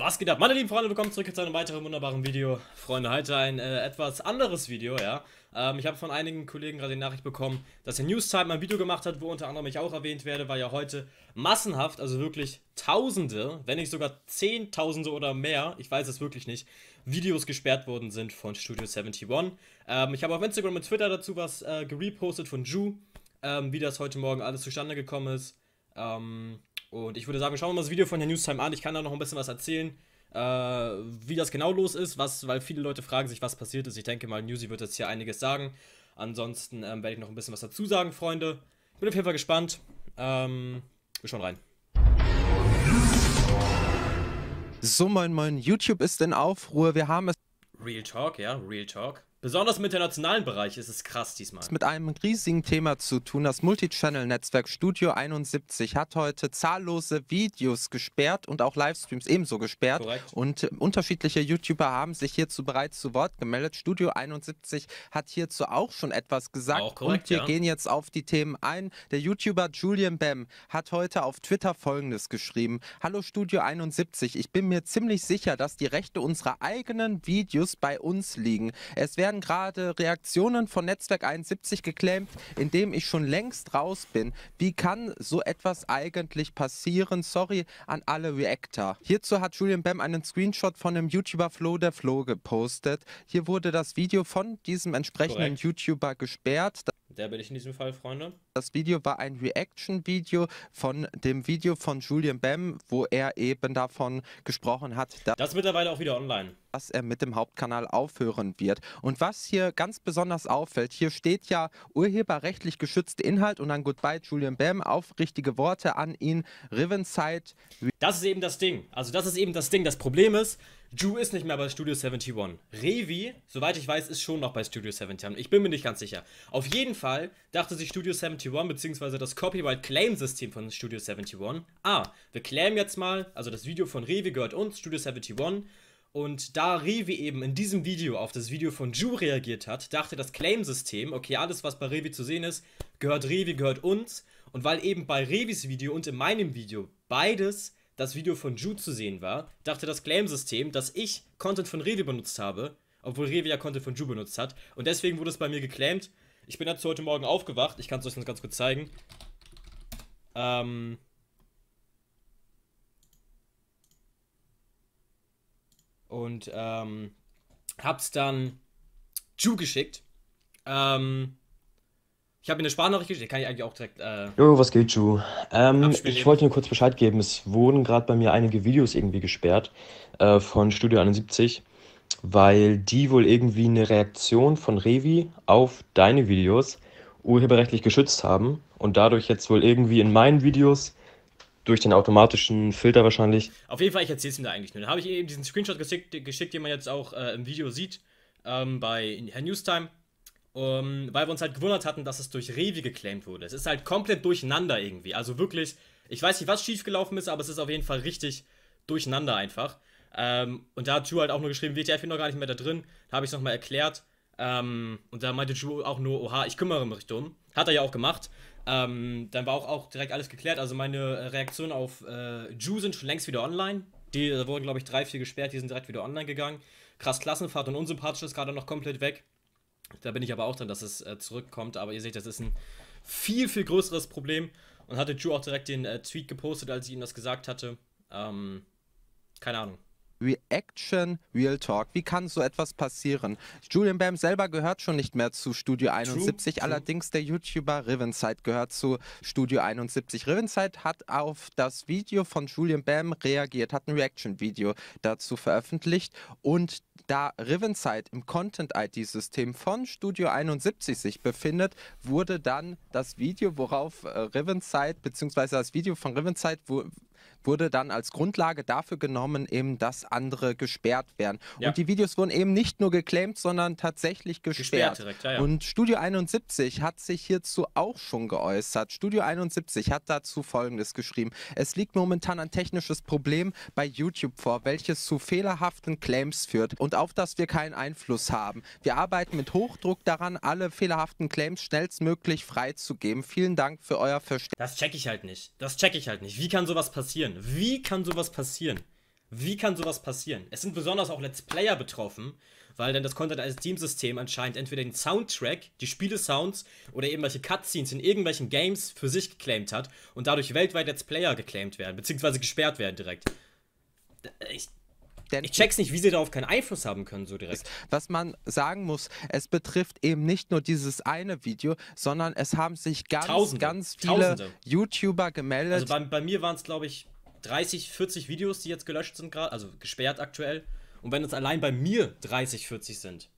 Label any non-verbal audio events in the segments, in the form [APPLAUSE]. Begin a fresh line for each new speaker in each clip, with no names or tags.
Was geht ab? Meine lieben Freunde, willkommen zurück zu einem weiteren wunderbaren Video. Freunde, heute ein äh, etwas anderes Video, ja. Ähm, ich habe von einigen Kollegen gerade die Nachricht bekommen, dass der Newstime ein Video gemacht hat, wo unter anderem ich auch erwähnt werde, weil ja heute massenhaft, also wirklich Tausende, wenn nicht sogar Zehntausende oder mehr, ich weiß es wirklich nicht, Videos gesperrt worden sind von Studio 71. Ähm, ich habe auf Instagram und Twitter dazu was äh, gerepostet von Ju, ähm, wie das heute Morgen alles zustande gekommen ist. Ähm, und ich würde sagen, schauen wir mal das Video von der Newstime an. Ich kann da noch ein bisschen was erzählen, äh, wie das genau los ist, was, weil viele Leute fragen sich, was passiert ist. Ich denke mal, Newsy wird jetzt hier einiges sagen. Ansonsten ähm, werde ich noch ein bisschen was dazu sagen, Freunde. bin auf jeden Fall gespannt. Ähm, wir schauen rein.
So, mein, mein, YouTube ist in Aufruhr. Wir haben es.
Real Talk, ja, Real Talk. Besonders im internationalen Bereich ist es krass diesmal.
Mit einem riesigen Thema zu tun. Das Multichannel-Netzwerk Studio 71 hat heute zahllose Videos gesperrt und auch Livestreams ebenso gesperrt. Korrekt. Und äh, unterschiedliche YouTuber haben sich hierzu bereits zu Wort gemeldet. Studio 71 hat hierzu auch schon etwas gesagt. Auch korrekt, und wir ja. gehen jetzt auf die Themen ein. Der YouTuber Julian Bam hat heute auf Twitter folgendes geschrieben. Hallo Studio 71, ich bin mir ziemlich sicher, dass die Rechte unserer eigenen Videos bei uns liegen. Es wäre werden gerade Reaktionen von Netzwerk 71 geklemmt, in dem ich schon längst raus bin. Wie kann so etwas eigentlich passieren? Sorry an alle Reactor. Hierzu hat Julian Bam einen Screenshot von dem YouTuber Flo der Flo gepostet. Hier wurde das Video von diesem entsprechenden Correct. YouTuber gesperrt.
Der bin ich in diesem Fall, Freunde.
Das Video war ein Reaction-Video von dem Video von Julian Bam, wo er eben davon gesprochen hat, dass das ist mittlerweile auch wieder online. Dass er mit dem Hauptkanal aufhören wird. Und was hier ganz besonders auffällt, hier steht ja urheberrechtlich geschützte Inhalt und dann Goodbye Julian Bam, aufrichtige Worte an ihn, Rivenside. Das ist eben das Ding. Also das ist eben das
Ding. Das Problem ist, Drew ist nicht mehr bei Studio 71. Revi, soweit ich weiß, ist schon noch bei Studio 71. Ich bin mir nicht ganz sicher. Auf jeden Fall dachte sich Studio 71 bzw. das Copyright Claim System von Studio 71. Ah, wir claimen jetzt mal, also das Video von Revi gehört uns, Studio 71. Und da Revi eben in diesem Video auf das Video von Ju reagiert hat, dachte das Claim-System, okay, alles was bei Revi zu sehen ist, gehört Revi, gehört uns. Und weil eben bei Revis Video und in meinem Video beides das Video von Ju zu sehen war, dachte das Claim-System, dass ich Content von Rewe benutzt habe, obwohl Rewe ja Content von Ju benutzt hat. Und deswegen wurde es bei mir geclaimed. Ich bin dazu heute Morgen aufgewacht. Ich kann es euch ganz kurz zeigen. Ähm. Und ähm, hab's dann Ju geschickt. Ähm, ich habe mir eine Sprachnachricht geschickt, kann ich eigentlich auch direkt. Äh, jo, was geht, Ju? Ähm, ich wollte nur kurz Bescheid geben. Es wurden gerade bei mir einige Videos irgendwie gesperrt äh, von Studio 71, weil die wohl irgendwie eine Reaktion von Revi auf deine Videos urheberrechtlich geschützt haben und dadurch jetzt wohl irgendwie in meinen Videos durch den automatischen Filter wahrscheinlich. Auf jeden Fall, ich erzähle es ihm da eigentlich nur. Da habe ich eben diesen Screenshot geschickt, geschickt den man jetzt auch äh, im Video sieht, ähm, bei Herr Newstime um, ähm, weil wir uns halt gewundert hatten, dass es durch Revi geclaimed wurde. Es ist halt komplett durcheinander irgendwie. Also wirklich, ich weiß nicht, was schiefgelaufen ist, aber es ist auf jeden Fall richtig durcheinander einfach. Ähm, und da hat Ju halt auch nur geschrieben, WTF bin noch gar nicht mehr da drin. Da habe ich es nochmal erklärt. Ähm, und da meinte Ju auch nur, oha, ich kümmere mich drum. Hat er ja auch gemacht. Ähm, dann war auch, auch direkt alles geklärt. Also meine Reaktionen auf äh, Ju sind schon längst wieder online. Die da wurden, glaube ich, drei, vier gesperrt, die sind direkt wieder online gegangen. Krass Klassenfahrt und unsympathisch ist gerade noch komplett weg. Da bin ich aber auch dran, dass es äh, zurückkommt. Aber ihr seht, das ist ein viel, viel größeres Problem. Und hatte Drew auch direkt den äh, Tweet gepostet, als ich ihm das gesagt hatte. Ähm, keine Ahnung.
Reaction Real Talk. Wie kann so etwas passieren? Julian Bam selber gehört schon nicht mehr zu Studio 71, true, allerdings true. der YouTuber Rivenside gehört zu Studio 71. Rivenside hat auf das Video von Julian Bam reagiert, hat ein Reaction-Video dazu veröffentlicht und da Rivenside im Content-ID-System von Studio 71 sich befindet, wurde dann das Video, worauf äh, Rivenside, beziehungsweise das Video von Rivenside, wo, wurde dann als Grundlage dafür genommen, eben, dass andere gesperrt werden. Ja. Und die Videos wurden eben nicht nur geclaimed, sondern tatsächlich gesperrt. gesperrt direkt, ja, ja. Und Studio 71 hat sich hierzu auch schon geäußert. Studio 71 hat dazu Folgendes geschrieben. Es liegt momentan ein technisches Problem bei YouTube vor, welches zu fehlerhaften Claims führt und auf das wir keinen Einfluss haben. Wir arbeiten mit Hochdruck daran, alle fehlerhaften Claims schnellstmöglich freizugeben. Vielen Dank für euer Verständnis. Das
check ich halt nicht. Das check ich halt nicht. Wie kann sowas passieren? passieren? Wie kann sowas passieren? Wie kann sowas passieren? Es sind besonders auch Let's Player betroffen, weil dann das Content als Teamsystem anscheinend entweder den Soundtrack, die Spiele-Sounds oder irgendwelche Cutscenes in irgendwelchen Games für sich geclaimt hat und dadurch weltweit Let's Player geclaimt werden, beziehungsweise gesperrt werden direkt. Ich,
denn ich check's nicht, wie sie darauf keinen Einfluss haben können, so direkt. Was man sagen muss, es betrifft eben nicht nur dieses eine Video, sondern es haben sich ganz, Tausende. ganz viele Tausende. YouTuber gemeldet. Also bei,
bei mir waren es, glaube ich, 30, 40 Videos, die jetzt gelöscht sind gerade, also gesperrt aktuell. Und wenn es allein bei mir 30, 40 sind,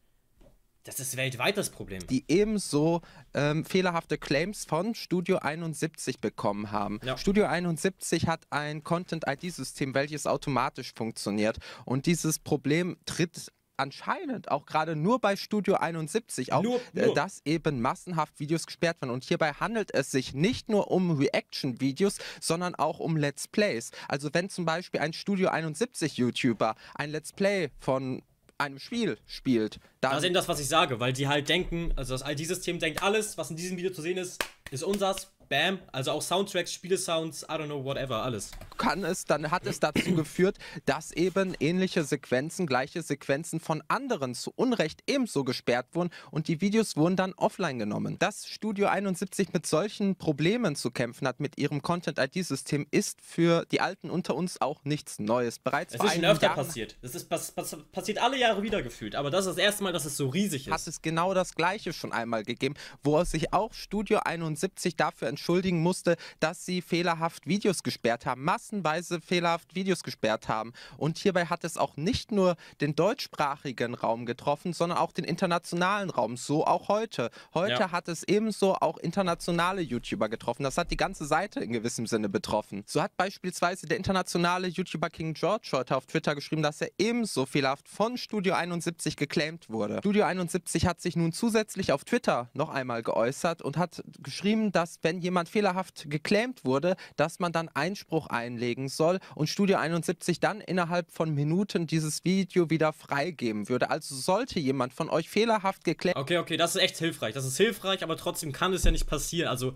das ist weltweit
das Problem. Die ebenso ähm, fehlerhafte Claims von Studio 71 bekommen haben. Ja. Studio 71 hat ein Content-ID-System, welches automatisch funktioniert. Und dieses Problem tritt anscheinend auch gerade nur bei Studio 71 auf, nur, äh, nur. dass eben massenhaft Videos gesperrt werden. Und hierbei handelt es sich nicht nur um Reaction-Videos, sondern auch um Let's Plays. Also wenn zum Beispiel ein Studio 71 YouTuber ein Let's Play von einem Spiel spielt. Dann das ist eben das,
was ich sage, weil die halt denken, also das id system denkt, alles, was in diesem Video zu sehen ist, ist unsers, bam. Also auch
Soundtracks, Spielesounds, I don't know, whatever, alles kann es, dann hat es dazu geführt, dass eben ähnliche Sequenzen, gleiche Sequenzen von anderen zu Unrecht ebenso gesperrt wurden und die Videos wurden dann offline genommen. Dass Studio 71 mit solchen Problemen zu kämpfen hat, mit ihrem Content-ID-System, ist für die Alten unter uns auch nichts Neues. Bereits es ist schon öfter Jahren passiert. Es ist pass pass passiert alle Jahre wieder gefühlt, aber das ist das erste Mal, dass es so riesig ist. Hat es genau das gleiche schon einmal gegeben, wo es sich auch Studio 71 dafür entschuldigen musste, dass sie fehlerhaft Videos gesperrt haben. Mass massenweise fehlerhaft Videos gesperrt haben. Und hierbei hat es auch nicht nur den deutschsprachigen Raum getroffen, sondern auch den internationalen Raum. So auch heute. Heute ja. hat es ebenso auch internationale YouTuber getroffen. Das hat die ganze Seite in gewissem Sinne betroffen. So hat beispielsweise der internationale YouTuber King George heute auf Twitter geschrieben, dass er ebenso fehlerhaft von Studio 71 geclaimt wurde. Studio 71 hat sich nun zusätzlich auf Twitter noch einmal geäußert und hat geschrieben, dass wenn jemand fehlerhaft geclaimt wurde, dass man dann Einspruch einlegt anlegen soll und Studio 71 dann innerhalb von Minuten dieses Video wieder freigeben würde. Also sollte jemand von euch fehlerhaft geklärt. Okay, okay, das ist echt hilfreich. Das ist hilfreich, aber trotzdem
kann es ja nicht passieren.
Also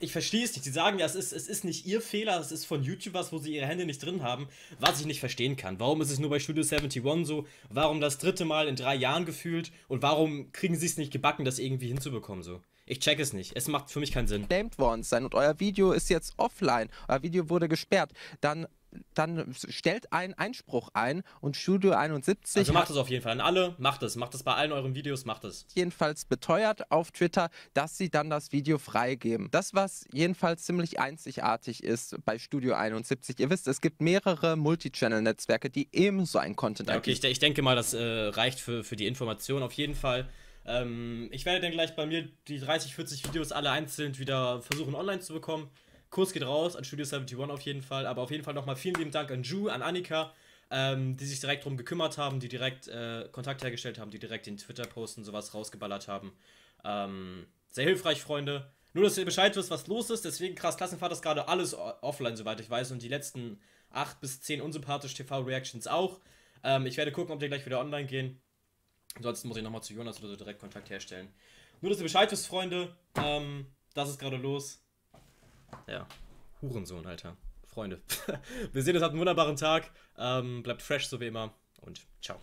ich verstehe es nicht. Sie sagen
ja, es ist, es ist nicht ihr Fehler, es ist von YouTubers, wo sie ihre Hände nicht drin haben, was ich nicht verstehen kann. Warum ist es nur bei Studio 71 so? Warum das dritte Mal in drei Jahren gefühlt? Und warum kriegen sie es
nicht gebacken, das irgendwie hinzubekommen so? Ich check es nicht. Es macht für mich keinen Sinn. Claimed worden sein und euer Video ist jetzt offline. Euer Video wurde gesperrt. Dann dann stellt einen Einspruch ein und Studio 71. Also macht es auf jeden Fall an alle, macht es, macht es bei allen euren Videos, macht es. Jedenfalls beteuert auf Twitter, dass sie dann das Video freigeben. Das, was jedenfalls ziemlich einzigartig ist bei Studio 71. Ihr wisst, es gibt mehrere Multichannel-Netzwerke, die ebenso ein Content ja, Okay, ich,
ich, denke mal, das äh, reicht für, für die Information auf jeden Fall. Ähm, ich werde dann gleich bei mir die 30, 40 Videos alle einzeln wieder versuchen online zu bekommen. Kurs geht raus an Studio 71 auf jeden Fall. Aber auf jeden Fall nochmal vielen lieben Dank an Ju, an Annika, ähm, die sich direkt drum gekümmert haben, die direkt äh, Kontakt hergestellt haben, die direkt den Twitter-Post und sowas rausgeballert haben. Ähm, sehr hilfreich, Freunde. Nur, dass ihr Bescheid wisst, was los ist. Deswegen, krass, Klassenfahrt ist gerade alles offline, soweit ich weiß. Und die letzten 8 bis 10 unsympathisch TV-Reactions auch. Ähm, ich werde gucken, ob die gleich wieder online gehen. Ansonsten muss ich nochmal zu Jonas oder so direkt Kontakt herstellen. Nur, dass ihr Bescheid wisst, Freunde. Ähm, das ist gerade los. Ja. Hurensohn, Alter. Freunde. [LAUGHS] Wir sehen uns, habt einen wunderbaren Tag. Ähm, bleibt fresh, so wie immer. Und ciao.